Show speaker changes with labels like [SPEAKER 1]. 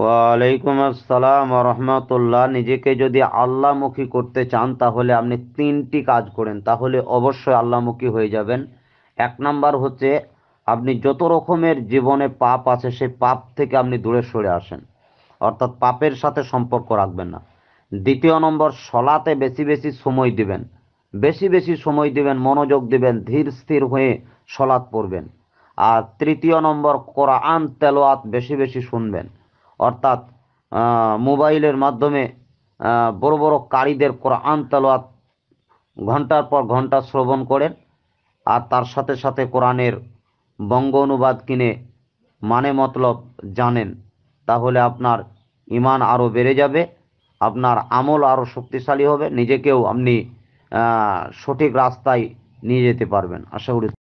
[SPEAKER 1] ওয়ালাইকুম আসসালাম রহমতুল্লাহ নিজেকে যদি আল্লাহমুখী করতে চান তাহলে আপনি তিনটি কাজ করেন তাহলে অবশ্যই আল্লাহমুখী হয়ে যাবেন এক নাম্বার হচ্ছে আপনি যত রকমের জীবনে পাপ আছে সেই পাপ থেকে আপনি দূরে সরে আসেন অর্থাৎ পাপের সাথে সম্পর্ক রাখবেন না দ্বিতীয় নম্বর সলাতে বেশি বেশি সময় দিবেন বেশি বেশি সময় দিবেন মনোযোগ দিবেন ধীর স্থির হয়ে সলাৎ পড়বেন আর তৃতীয় নম্বর কোরআন তেলোয়াত বেশি বেশি শুনবেন অর্থাৎ মোবাইলের মাধ্যমে বড় বড় কারীদের কোরআন তালোয়াত ঘন্টার পর ঘন্টা শ্রবণ করেন আর তার সাথে সাথে কোরআনের বঙ্গ অনুবাদ কিনে মানে মতলব জানেন তাহলে আপনার ইমান আরও বেড়ে যাবে আপনার আমল আরও শক্তিশালী হবে নিজেকেও আপনি সঠিক রাস্তায় নিয়ে যেতে পারবেন আশা
[SPEAKER 2] করি